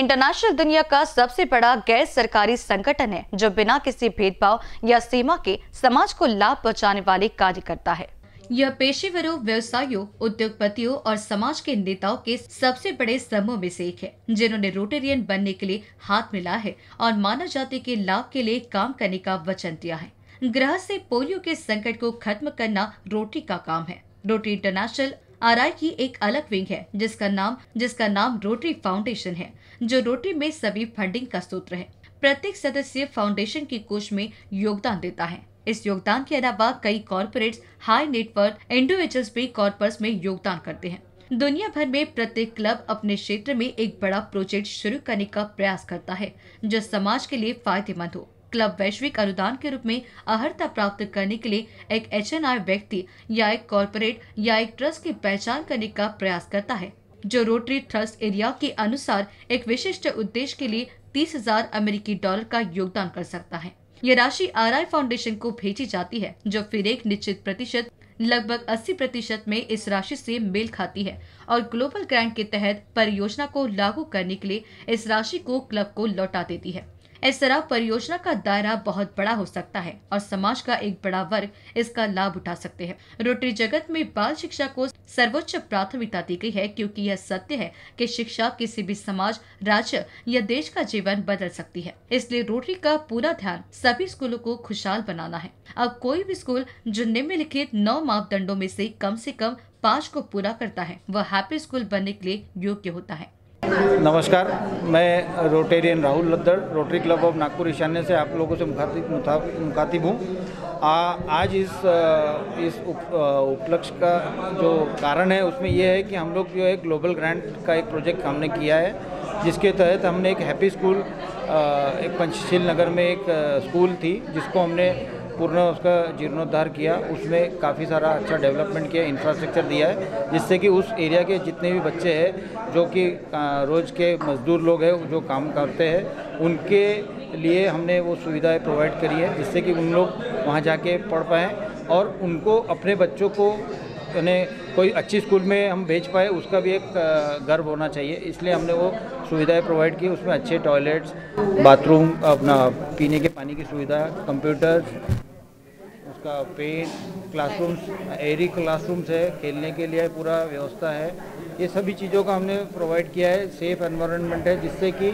international दुनिया का सबसे बड़ा गैर सरकारी संगठन है जो बिना किसी भेदभाव या सीमा के समाज को लाभ पहुंचाने वाले कार्य करता है यह पेशेवरों व्यवसायियों उद्योगपतियों और समाज के नेताओं के सबसे बड़े समूह में से एक है जिन्होंने रोटेरियन बनने के लिए हाथ मिला है और मानव जाति के लाभ के लिए काम करने का वचन दिया है ग्रह से पोलियो के संकट को खत्म करना रोटी का काम है रोटी इंटरनेशनल आर की एक अलग विंग है जिसका नाम जिसका नाम रोटरी फाउंडेशन है जो रोटरी में सभी फंडिंग का सूत्र है प्रत्येक सदस्य फाउंडेशन की कोष में योगदान देता है इस योगदान के अलावा कई कॉर्पोरेट हाई नेटवर्क इंडिविजुअल्स भी कॉर्पोरेट में योगदान करते हैं दुनिया भर में प्रत्येक क्लब अपने क्षेत्र में एक बड़ा प्रोजेक्ट शुरू करने का प्रयास करता है जो समाज के लिए फायदेमंद हो क्लब वैश्विक अनुदान के रूप में अहर्ता प्राप्त करने के लिए एक एच व्यक्ति या एक कॉरपोरेट या एक ट्रस्ट की पहचान करने का प्रयास करता है जो रोटरी ट्रस्ट एरिया के अनुसार एक विशिष्ट उद्देश्य के लिए तीस हजार अमेरिकी डॉलर का योगदान कर सकता है यह राशि आर फाउंडेशन को भेजी जाती है जो फिर एक निश्चित प्रतिशत लगभग 80 प्रतिशत में इस राशि से मेल खाती है और ग्लोबल ग्रांट के तहत परियोजना को लागू करने के लिए इस राशि को क्लब को लौटा देती है इस तरह परियोजना का दायरा बहुत बड़ा हो सकता है और समाज का एक बड़ा वर्ग इसका लाभ उठा सकते हैं रोटरी जगत में बाल शिक्षा को सर्वोच्च प्राथमिकता दी गई है क्योंकि यह सत्य है कि शिक्षा किसी भी समाज राज्य या देश का जीवन बदल सकती है इसलिए रोटरी का पूरा ध्यान सभी स्कूलों को खुशहाल बनाना है अब कोई भी स्कूल जो निम्नलिखित नौ मापदंडों में से कम से कम पाँच को पूरा करता है वह हैप्पी स्कूल बनने के लिए योग्य होता है नमस्कार मैं Rotarian Rahul Laddad Rotary club of Nagpur Ishanya से आप लोगों से मुखातिब मुखातिब हूँ आज इस इस उपलक्ष्य का जो कारण है उसमें यह है कि हम लोग जो है ग्लोबल ग्रांट का एक प्रोजेक्ट हमने किया है जिसके तहत हमने एक हैप्पी स्कूल एक पंचशील नगर में एक स्कूल थी जिसको हमने पूर्ण उसका जीर्णोद्धार किया उसमें काफ़ी सारा अच्छा डेवलपमेंट किया इंफ्रास्ट्रक्चर दिया है जिससे कि उस एरिया के जितने भी बच्चे हैं जो कि रोज़ के मज़दूर लोग हैं जो काम करते हैं उनके लिए हमने वो सुविधाएं प्रोवाइड करी है जिससे कि उन लोग वहाँ जाके पढ़ पाएँ और उनको अपने बच्चों को उन्हें कोई अच्छी स्कूल में हम भेज पाए उसका भी एक गर्व होना चाहिए इसलिए हमने वो सुविधाएं प्रोवाइड की उसमें अच्छे टॉयलेट्स बाथरूम अपना पीने के पानी की सुविधा कंप्यूटर उसका पेन क्लासरूम्स एरी क्लासरूम्स है खेलने के लिए पूरा व्यवस्था है ये सभी चीज़ों का हमने प्रोवाइड किया है सेफ एनवायरनमेंट है जिससे कि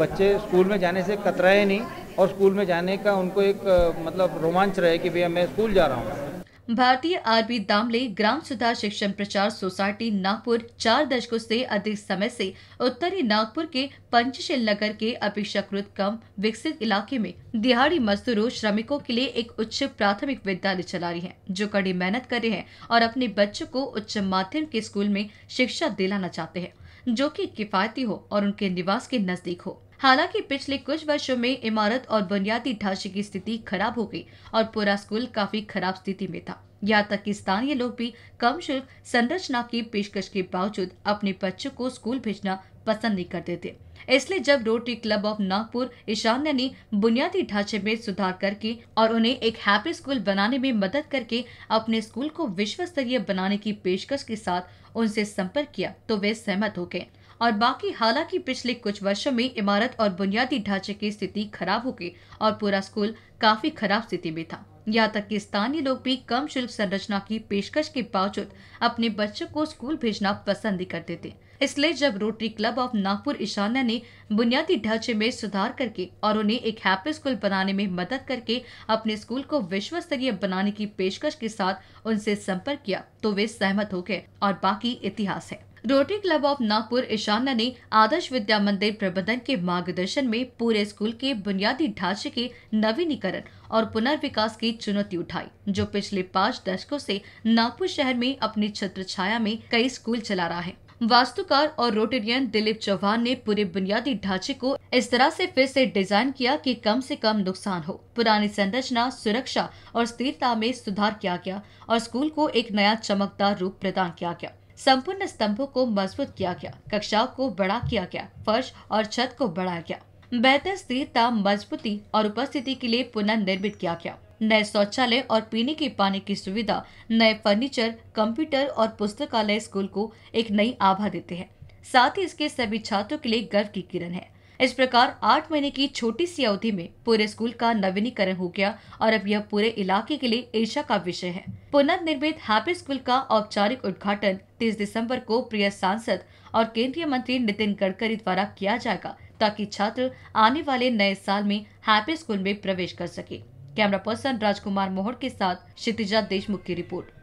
बच्चे स्कूल में जाने से कतराए नहीं और स्कूल में जाने का उनको एक मतलब रोमांच रहे कि भैया मैं स्कूल जा रहा हूँ भारतीय आरबी दामले ग्राम सुधार शिक्षण प्रचार सोसाइटी नागपुर चार दशकों से अधिक समय से उत्तरी नागपुर के पंचशील नगर के अपेक्षाकृत कम विकसित इलाके में दिहाड़ी मजदूरों श्रमिकों के लिए एक उच्च प्राथमिक विद्यालय चला रही है जो कड़ी मेहनत कर रहे हैं और अपने बच्चों को उच्च माध्यम के स्कूल में शिक्षा दिलाना चाहते हैं जो कि किफायती हो और उनके निवास के नजदीक हो हालांकि पिछले कुछ वर्षों में इमारत और बुनियादी ढांचे की स्थिति खराब हो गई और पूरा स्कूल काफी खराब स्थिति में था यहाँ तक की स्थानीय लोग भी कम शुल्क संरचना की पेशकश के बावजूद अपने बच्चों को स्कूल भेजना पसंद नहीं करते थे इसलिए जब रोटरी क्लब ऑफ नागपुर ईशान्य ने बुनियादी ढांचे में सुधार करके और उन्हें एक हैप्पी स्कूल बनाने में मदद करके अपने स्कूल को विश्व स्तरीय बनाने की पेशकश के साथ उनसे संपर्क किया तो वे सहमत हो गए और बाकी हालांकि पिछले कुछ वर्षों में इमारत और बुनियादी ढांचे की स्थिति खराब हो गई और पूरा स्कूल काफी खराब स्थिति में था यहाँ तक कि स्थानीय लोग भी कम शुल्क संरचना की पेशकश के बावजूद अपने बच्चों को स्कूल भेजना पसंद करते थे इसलिए जब Rotary club of Nagpur Ishanya ने बुनियादी ढांचे में सुधार करके और उन्हें एक हैप्पी स्कूल बनाने में मदद करके अपने स्कूल को विश्व स्तरीय बनाने की पेशकश के साथ उनसे संपर्क किया तो वे सहमत हो गए और बाकी इतिहास है Rotary club of Nagpur Ishanya ने आदर्श विद्या मंदिर प्रबंधन के मार्गदर्शन में पूरे स्कूल के बुनियादी ढांचे के नवीनीकरण और पुनर्विकास की चुनौती उठाई जो पिछले पाँच दशकों से नागपुर शहर में अपनी छत्र छाया में कई स्कूल चला रहा है वास्तुकार और रोटेरियन दिलीप चौहान ने पूरे बुनियादी ढांचे को इस तरह से फिर से डिजाइन किया कि कम से कम नुकसान हो पुरानी संरचना सुरक्षा और स्थिरता में सुधार किया गया और स्कूल को एक नया चमकदार रूप प्रदान किया गया संपूर्ण स्तंभों को मजबूत किया गया कक्षाओं को बड़ा किया गया फर्श और छत को बढ़ाया गया बेहतर स्थिरता मजबूती और उपस्थिति के लिए पुनः निर्मित किया गया नए शौचालय और पीने के पानी की सुविधा नए फर्नीचर कंप्यूटर और पुस्तकालय स्कूल को एक नई आभा देते हैं साथ ही इसके सभी छात्रों के लिए गर्व की किरण है इस प्रकार आठ महीने की छोटी सी अवधि में पूरे स्कूल का नवीनीकरण हो गया और अब यह पूरे इलाके के लिए ईर्षा का विषय है पुनर्निर्मित हैप्पी स्कूल का औपचारिक उद्घाटन 30 दिसंबर को प्रिय सांसद और केंद्रीय मंत्री नितिन गडकरी द्वारा किया जाएगा ताकि छात्र आने वाले नए साल में हैप्पी स्कूल में प्रवेश कर सके कैमरा पर्सन राजकुमार मोहर के साथ क्षितिजा देशमुख की रिपोर्ट